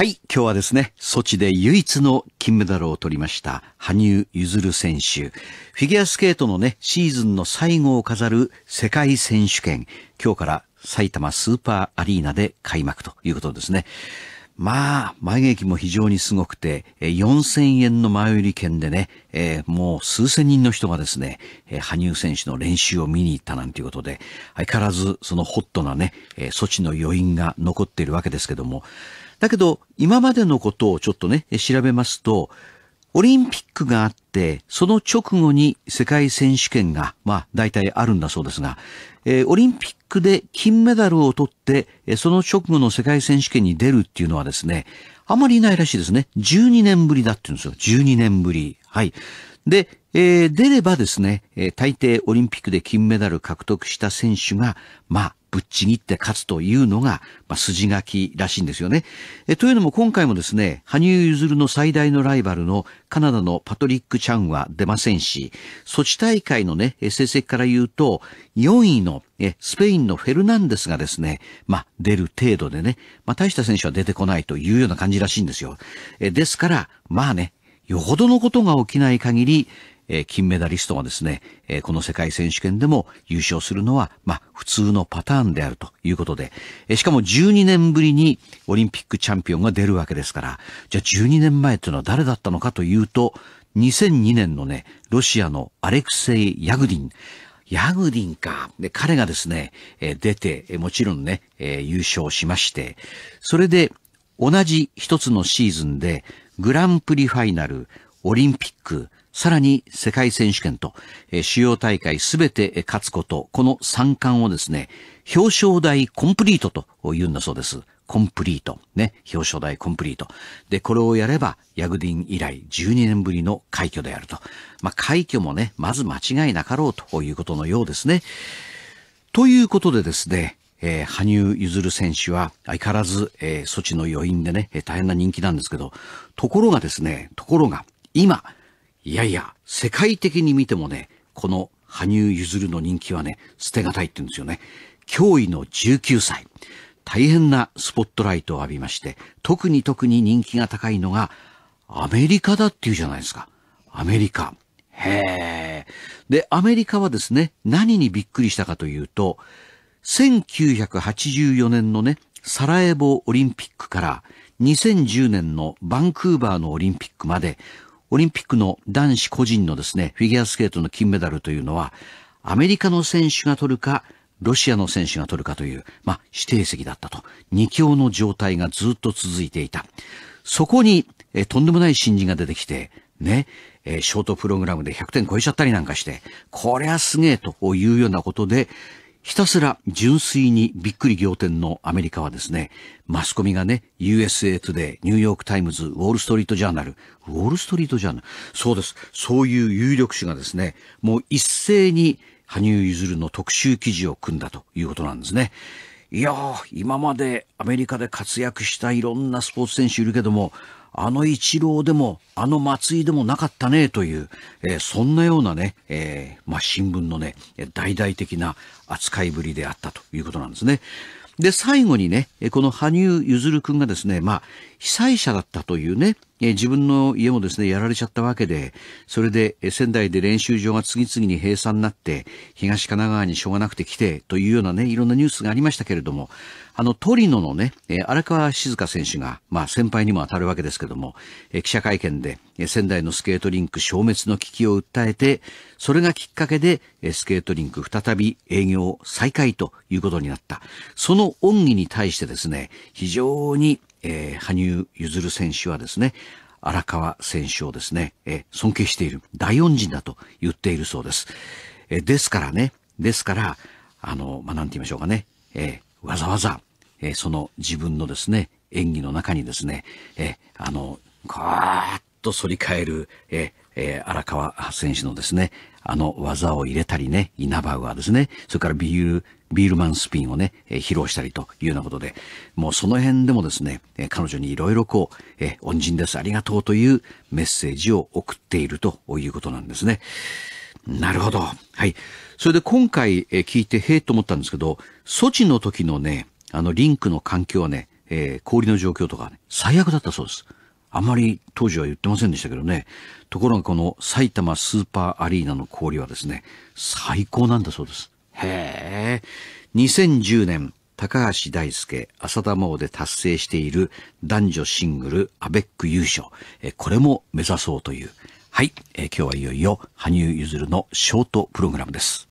はい、今日はですね、ソチで唯一の金メダルを取りました、羽生結弦選手。フィギュアスケートのね、シーズンの最後を飾る世界選手権。今日から埼玉スーパーアリーナで開幕ということですね。まあ、前劇も非常にすごくて、4000円の前売り券でね、えー、もう数千人の人がですね、えー、羽生選手の練習を見に行ったなんていうことで、相変わらずそのホットなね、えー、措置の余韻が残っているわけですけども、だけど、今までのことをちょっとね、調べますと、オリンピックがあって、その直後に世界選手権が、まあ、大体あるんだそうですが、えー、オリンピックで金メダルを取って、その直後の世界選手権に出るっていうのはですね、あまりいないらしいですね。12年ぶりだって言うんですよ。12年ぶり。はい。で、えー、出ればですね、えー、大抵オリンピックで金メダル獲得した選手が、まあ、ぶっちぎって勝つというのが、まあ、筋書きらしいんですよね。えというのも今回もですね、羽生結弦の最大のライバルのカナダのパトリック・チャンは出ませんし、ソチ大会のね、成績から言うと、4位のえスペインのフェルナンデスがですね、まあ、出る程度でね、まあ、大した選手は出てこないというような感じらしいんですよ。えですから、まあね、よほどのことが起きない限り、えー、金メダリストがですね、えー、この世界選手権でも優勝するのは、まあ、普通のパターンであるということで、えー、しかも12年ぶりにオリンピックチャンピオンが出るわけですから、じゃあ12年前というのは誰だったのかというと、2002年のね、ロシアのアレクセイ・ヤグディン、ヤグディンか。で、彼がですね、え出て、もちろんね、え優勝しまして、それで同じ一つのシーズンで、グランプリファイナル、オリンピック、さらに世界選手権と、え主要大会すべて勝つこと、この3冠をですね、表彰台コンプリートと言うんだそうです。コンプリート。ね。表彰台コンプリート。で、これをやれば、ヤグディン以来12年ぶりの快挙であると。まあ、快挙もね、まず間違いなかろうということのようですね。ということでですね、えー、羽生結弦選手は相変わらず、えー、措置の余韻でね、大変な人気なんですけど、ところがですね、ところが、今、いやいや、世界的に見てもね、この羽生結弦の人気はね、捨てがたいって言うんですよね。驚異の19歳。大変なスポットライトを浴びまして、特に特に人気が高いのが、アメリカだっていうじゃないですか。アメリカ。へえ。で、アメリカはですね、何にびっくりしたかというと、1984年のね、サラエボオリンピックから2010年のバンクーバーのオリンピックまで、オリンピックの男子個人のですね、フィギュアスケートの金メダルというのは、アメリカの選手が取るか、ロシアの選手が取るかという、まあ、指定席だったと。二強の状態がずっと続いていた。そこに、えとんでもない新人が出てきて、ね、えショートプログラムで100点超えちゃったりなんかして、こりゃすげえというようなことで、ひたすら純粋にびっくり仰天のアメリカはですね、マスコミがね、USA Today、ニューヨークタイムズ、ウォールストリートジャーナル、ウォールストリートジャーナル、そうです。そういう有力紙がですね、もう一斉に羽生結弦の特集記事を組んだということなんですね。いやー、今までアメリカで活躍したいろんなスポーツ選手いるけども、あの一郎でも、あの松井でもなかったね、という、えー、そんなようなね、えー、まあ、新聞のね、大々的な扱いぶりであったということなんですね。で、最後にね、この羽生結弦君がですね、まあ、被災者だったというね、自分の家もですね、やられちゃったわけで、それで仙台で練習場が次々に閉鎖になって、東神奈川にしょうがなくて来て、というようなね、いろんなニュースがありましたけれども、あの、トリノのね、荒川静香選手が、まあ先輩にも当たるわけですけども、記者会見で仙台のスケートリンク消滅の危機を訴えて、それがきっかけでスケートリンク再び営業再開ということになった。その恩義に対してですね、非常にえー、羽生結弦選手はですね、荒川選手をですね、えー、尊敬している大恩人だと言っているそうです。えー、ですからね、ですから、あの、まあ、なんて言いましょうかね、えー、わざわざ、えー、その自分のですね、演技の中にですね、えー、あの、こーっと反り返る、えー、えー、荒川選手のですね、あの技を入れたりね、イナバウアーですね、それからビール、ビールマンスピンをね、えー、披露したりというようなことで、もうその辺でもですね、えー、彼女にいろいろこう、えー、恩人です、ありがとうというメッセージを送っているということなんですね。なるほど。はい。それで今回、えー、聞いて、へえと思ったんですけど、ソチの時のね、あのリンクの環境はね、えー、氷の状況とか、ね、最悪だったそうです。あまり当時は言ってませんでしたけどね。ところがこの埼玉スーパーアリーナの氷はですね、最高なんだそうです。へえ。2010年、高橋大輔、浅田真央で達成している男女シングルアベック優勝。これも目指そうという。はい、今日はいよいよ羽生結弦のショートプログラムです。